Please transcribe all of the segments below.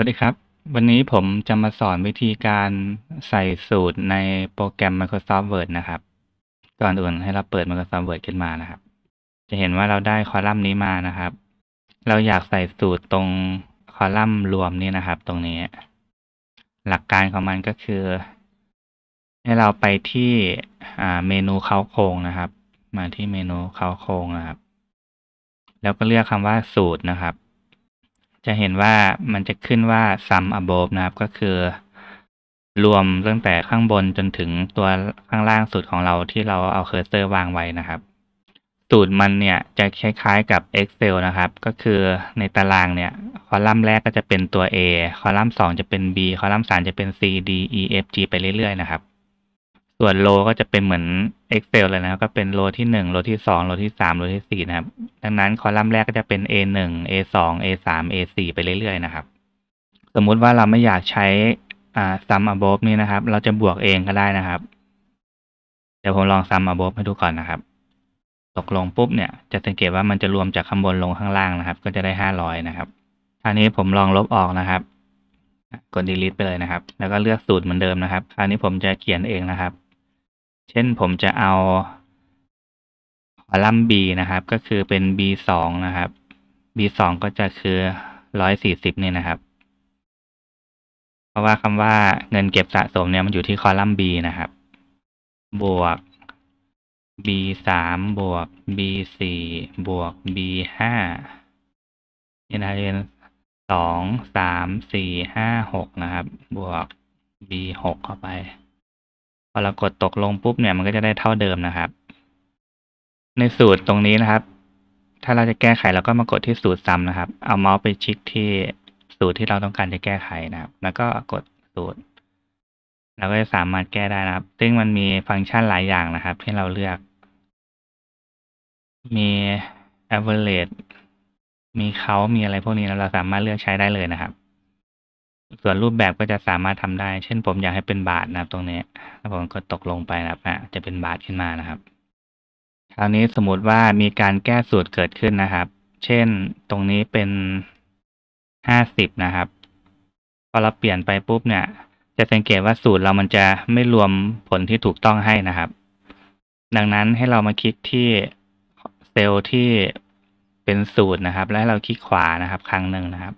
วัสดีครับวันนี้ผมจะมาสอนวิธีการใส่สูตรในโปรแกรม Microsoft Word นะครับ ก่อนอื่นให้เราเปิด Microsoft Word ขึ้นมานะครับ จะเห็นว่าเราได้คอลัมน์นี้มานะครับ เราอยากใส่สูตรตรงคอลัมน์รวมนี่นะครับ ตรงนี้ หลักการของมันก็คือ ให้เราไปที่เมนูเข้าโครงนะครับ มาที่เมนูเข้าโครงนะครับ แล้วก็เลือกคำว่าสูตรนะครับจะเห็นว่ามันจะขึ้นว่า sum above นะครับก็คือ รวมตั้งแต่ข้างบนจนถึงตัวข้างล่างสุดของเราที่เราเอาเคอร์เซอร์วางไว้นะครับ สูตรมันเนี่ยจะคล้ายๆ กับ Excel นะครับ ก็คือในตารางเนี่ยคอลัมน์แรกก็จะเป็นตัว A คอลัมน์2จะเป็น B คอลัมน์3จะเป็น C D E F G ไปเรื่อยๆนะครับ ส่วนโลก็จะเป็นเหมือน Excel เลยนะครับ ก็เป็นโลที่1โลที่2โลที่3โลที่4นะครับดังนั้นคอลัมน์แรกก็จะเป็น A1 A2 A3 A4 ไปเรื่อยๆ นะครับ สมมุติว่าเราไม่อยากใช้อ่า sum above นี่นะครับ เราจะบวกเองก็ได้นะครับ เดี๋ยวผมลอง sum above ให้ดูก่อนนะครับ ตกลงปุ๊บเนี่ย จะสังเกตว่ามันจะรวมจากข้างบนลงข้างล่างนะครับ ก็จะได้ห้าร้อยนะครับ คราวนี้ผมลองลบออกนะครับ กด delete ไปเลยนะครับ แล้วก็เลือกสูตรเหมือนเดิมนะครับ คราวนี้ผมจะเขียนเองนะครับ เช่นผมจะเอาคอลัมน์ B นะครับ ก็คือเป็น B2 นะครับ B2 ก็จะคือร้อยสี่สิบเนี่ยนะครับ เพราะว่าคำว่าเงินเก็บสะสมเนี่ยมันอยู่ที่คอลัมน์ B นะครับ บวก B สามบวก B สี่บวก B ห้านี่นะเรียนสอง สาม สี่ ห้าหกนะครับ บวก B หกเข้าไป พอเรากดตกลงปุ๊บเนี่ย มันก็จะได้เท่าเดิมนะครับในสูตรตรงนี้นะครับ ถ้าเราจะแก้ไขเราก็มากดที่สูตรซ้ำนะครับ เอาเมาส์ไปชิกที่สูตรที่เราต้องการจะแก้ไขนะครับ แล้วก็กดสูตร เราก็จะสามารถแก้ได้นะครับ ซึ่งมันมีฟังก์ชันหลายอย่างนะครับที่เราเลือก มี average มีเขา มีอะไรพวกนี้เราสามารถเลือกใช้ได้เลยนะครับ ส่วนรูปแบบก็จะสามารถทำได้ เช่นผมอยากให้เป็นบาทนะครับ ตรงนี้ แล้วผมกดตกลงไปนะครับจะเป็นบาทขึ้นมานะครับคราวนี้สมมติว่ามีการแก้สูตรเกิดขึ้นนะครับ เช่นตรงนี้เป็นห้าสิบนะครับ พอเราเปลี่ยนไปปุ๊บเนี่ย จะสังเกตว่าสูตรเรามันจะไม่รวมผลที่ถูกต้องให้นะครับ ดังนั้นให้เรามาคลิกที่เซลล์ที่เป็นสูตรนะครับ แล้วเราคลิกขวานะครับ ครั้งหนึ่งนะครับ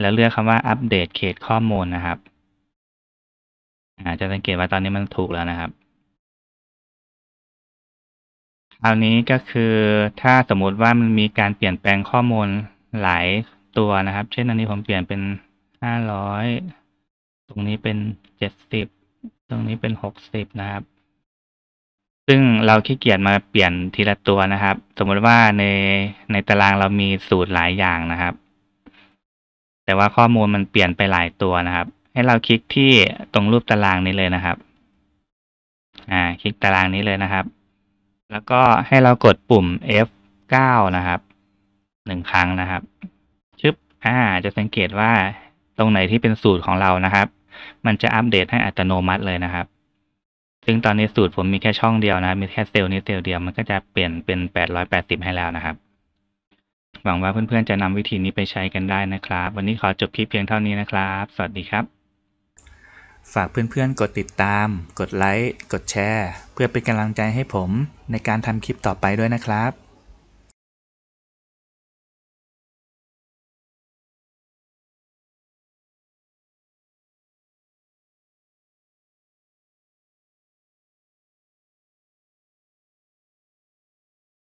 แล้วเลือกคำว่าอัปเดตเขตข้อมูลนะครับอาจะสังเกตว่าตอนนี้มันถูกแล้วนะครับเอานี้ก็คือถ้าสมมติว่ามันมีการเปลี่ยนแปลงข้อมูลหลายตัวนะครับ เช่นอันนี้ผมเปลี่ยนเป็นห้าร้อยตรงนี้เป็นเจ็ดสิบตรงนี้เป็นหกสิบนะครับ ซึ่งเราขี้เกียจมาเปลี่ยนทีละตัวนะครับ สมมติว่าในในตารางเรามีสูตรหลายอย่างนะครับ แต่ว่าข้อมูลมันเปลี่ยนไปหลายตัวนะครับ ให้เราคลิกที่ตรงรูปตารางนี้เลยนะครับอ่าคลิกตารางนี้เลยนะครับแล้วก็ให้เรากดปุ่ม F9 นะครับหนึ่งครั้งนะครับชึบอ่า จะสังเกตว่า ตรงไหนที่เป็นสูตรของเรานะครับ มันจะอัปเดตให้อัตโนมัติเลยนะครับ ซึ่งตอนนี้สูตรผมมีแค่ช่องเดียวนะ มีแค่เซลล์นี้เซลล์เดียว มันก็จะเปลี่ยนเป็น 880 ให้แล้วนะครับ หวังว่าเพื่อนๆ จะนำวิธีนี้ไปใช้กันได้นะครับ วันนี้ขอจบคลิปเพียงเท่านี้นะครับ สวัสดีครับฝากเพื่อนๆกดติดตาม กดไลค์ กดแชร์เพื่อเป็นกำลังใจให้ผม ในการทำคลิปต่อไปด้วยนะครับ